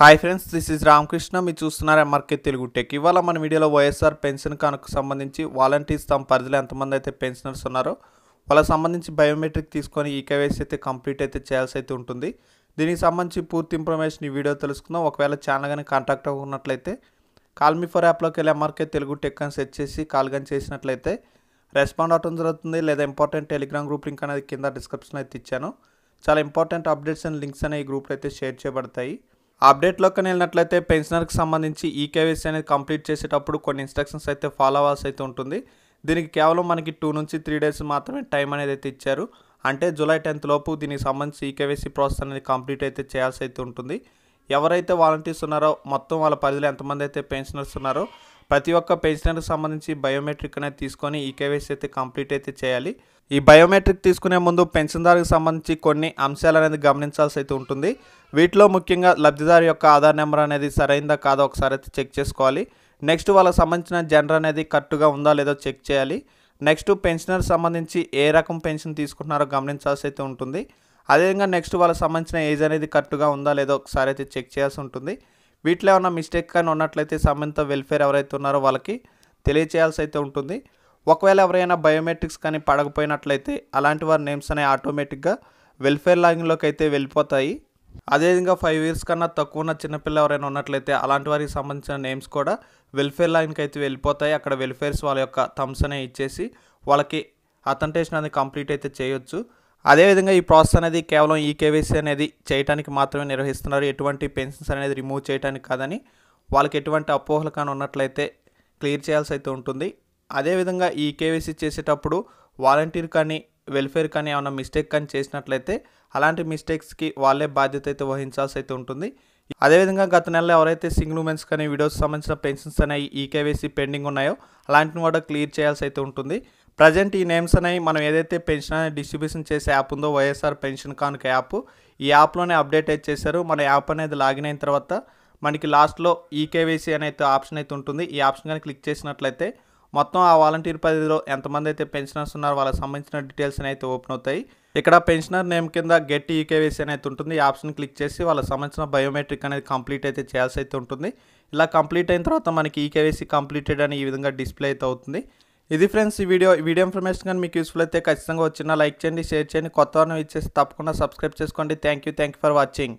hi friends this is Ramakrishna మీరు చూస్తున్నారు MRK Telugu tech ఇవాళ మన వీడియోలో వైఎస్ఆర్ పెన్షన్ కానుకు సంబంధించి వాలంటీర్స్ తమ పరిధిలో ఎంతమంది అయితే పెన్షనర్స్ ఉన్నారో వాళ్ళకి సంబంధించి బయోమెట్రిక్ తీసుకొని ఈ కేవైసీ అయితే కంప్లీట్ అయితే చేయాల్సి అయితే ఉంటుంది దీనికి సంబంధించి పూర్తి ఇన్ఫర్మేషన్ ఈ వీడియో తెలుసుకుందాం ఒకవేళ ఛానల్ కానీ కాంటాక్ట్ అవ్వనట్లయితే కాల్ మీ ఫర్ యాప్లోకి వెళ్ళి ఎంఆర్కే తెలుగు టెక్ అని సెర్చ్ చేసి కాల్ కానీ చేసినట్లయితే రెస్పాండ్ అవటం జరుగుతుంది లేదా ఇంపార్టెంట్ టెలిగ్రామ్ గ్రూప్ లింక్ అనేది కింద డిస్క్రిప్షన్ అయితే ఇచ్చాను చాలా ఇంపార్టెంట్ అప్డేట్స్ అండ్ లింక్స్ అనేవి ఈ గ్రూప్లో అయితే షేర్ చేయబడతాయి అప్డేట్లోకి వెళ్ళినట్లయితే పెన్షనర్కి సంబంధించి ఈ కేవైసీ అనేది కంప్లీట్ చేసేటప్పుడు కొన్ని ఇన్స్ట్రక్షన్స్ అయితే ఫాలో అవ్వాల్సి అయితే ఉంటుంది దీనికి కేవలం మనకి టూ నుంచి త్రీ డేస్ మాత్రమే టైం అనేది అయితే ఇచ్చారు అంటే జూలై టెన్త్ లోపు దీనికి సంబంధించి ఈ కేవైసీ ప్రాసెస్ అనేది కంప్లీట్ అయితే చేయాల్సి అయితే ఉంటుంది ఎవరైతే వాలంటీర్స్ ఉన్నారో మొత్తం వాళ్ళ పరిధిలో ఎంతమంది అయితే పెన్షనర్స్ ఉన్నారో ప్రతి ఒక్క పెన్షనర్కి సంబంధించి బయోమెట్రిక్ అనేది తీసుకొని ఈ e కేవైసీ అయితే కంప్లీట్ అయితే చేయాలి ఈ బయోమెట్రిక్ తీసుకునే ముందు పెన్షన్దారుకి సంబంధించి కొన్ని అంశాలు అనేది గమనించాల్సి అయితే ఉంటుంది వీటిలో ముఖ్యంగా లబ్ధిదారు యొక్క ఆధార్ నెంబర్ అనేది సరైందా కాదో ఒకసారి అయితే చెక్ చేసుకోవాలి నెక్స్ట్ వాళ్ళకి సంబంధించిన జనర్ అనేది కరెక్ట్గా ఉందా లేదో చెక్ చేయాలి నెక్స్ట్ పెన్షనర్ సంబంధించి ఏ రకం పెన్షన్ తీసుకుంటున్నారో గమనించాల్సి అయితే ఉంటుంది అదేవిధంగా నెక్స్ట్ వాళ్ళకి సంబంధించిన ఏజ్ అనేది కరెక్ట్గా ఉందా లేదో ఒకసారి అయితే చెక్ చేయాల్సి ఉంటుంది వీటిలో ఏమైనా మిస్టేక్ కానీ ఉన్నట్లయితే సంబంధిత వెల్ఫేర్ ఎవరైతే ఉన్నారో వాళ్ళకి తెలియచేయాల్సి అయితే ఉంటుంది ఒకవేళ ఎవరైనా బయోమెట్రిక్స్ కానీ పడకపోయినట్లయితే అలాంటి వారి నేమ్స్ అనేవి ఆటోమేటిక్గా వెల్ఫేర్ లాగింగ్లోకి అయితే వెళ్ళిపోతాయి అదేవిధంగా ఫైవ్ ఇయర్స్ కన్నా తక్కువ ఉన్న చిన్నపిల్ల ఎవరైనా ఉన్నట్లయితే అలాంటి వారికి సంబంధించిన నేమ్స్ కూడా వెల్ఫేర్ లైన్కి అయితే వెళ్ళిపోతాయి అక్కడ వెల్ఫేర్స్ వాళ్ళ యొక్క థమ్స్ అనేవి ఇచ్చేసి వాళ్ళకి అథెంటేషన్ అనేది కంప్లీట్ అయితే చేయొచ్చు అదేవిధంగా ఈ ప్రాసెస్ అనేది కేవలం ఈ కేవైసీ అనేది చేయడానికి మాత్రమే నిర్వహిస్తున్నారు ఎటువంటి పెన్షన్స్ అనేది రిమూవ్ చేయడానికి కాదని వాళ్ళకి ఎటువంటి అపోహలు కానీ ఉన్నట్లయితే క్లియర్ చేయాల్సి అయితే ఉంటుంది అదేవిధంగా ఈ కేవైసీ చేసేటప్పుడు వాలంటీర్ కానీ వెల్ఫేర్ కానీ ఏమైనా మిస్టేక్ కానీ చేసినట్లయితే అలాంటి మిస్టేక్స్కి వాళ్ళే బాధ్యత అయితే వహించాల్సి అయితే ఉంటుంది అదేవిధంగా గత నెలలో ఎవరైతే సింగిల్ ఉమెన్స్ కానీ వీడియోస్ సంబంధించిన పెన్షన్స్ అనేవి కేవైసీ పెండింగ్ ఉన్నాయో అలాంటిని కూడా క్లియర్ చేయాల్సి అయితే ఉంటుంది ప్రజెంట్ ఈ నేమ్స్ అనేవి మనం ఏదైతే పెన్షన్ అనేది డిస్ట్రిబ్యూషన్ చేసే యాప్ ఉందో వైఎస్ఆర్ పెన్షన్ కానుక యాప్ ఈ యాప్లోనే అప్డేట్ అయితే చేశారు మన యాప్ అనేది లాగిన్ అయిన తర్వాత మనకి లాస్ట్లో ఈకేవైసీ అనేది ఆప్షన్ అయితే ఉంటుంది ఈ ఆప్షన్ కానీ క్లిక్ చేసినట్లయితే మొత్తం ఆ వాలంటీర్ పరిధిలో ఎంతమంది అయితే పెన్షనర్స్ ఉన్నారో వాళ్ళకి సంబంధించిన డీటెయిల్స్ అయితే ఓపెన్ అవుతాయి ఇక్కడ పెన్షనర్ నేమ్ కింద గెట్ ఈకేవైసీ అనేది ఉంటుంది ఈ ఆప్షన్ క్లిక్ చేసి వాళ్ళకి సంబంధించిన బయోమెట్రిక్ అనేది కంప్లీట్ అయితే చేయాల్సి అయితే ఉంటుంది ఇలా కంప్లీట్ అయిన తర్వాత మనకి ఈకేవైసీ కంప్లీటెడ్ అని ఈ విధంగా డిస్ప్లే అయితే అవుతుంది ఇది ఫ్రెండ్స్ ఈ వీడియో వీడియో ఇన్ఫర్మేషన్ కానీ మీకు యూస్ఫుల్ అయితే ఖచ్చితంగా వచ్చిన లైక్ చేయండి షేర్ చేయండి కొత్త వారం ఇచ్చేసి తప్పకుండా సబ్స్క్రైబ్ చేసుకోండి thank you thank you for watching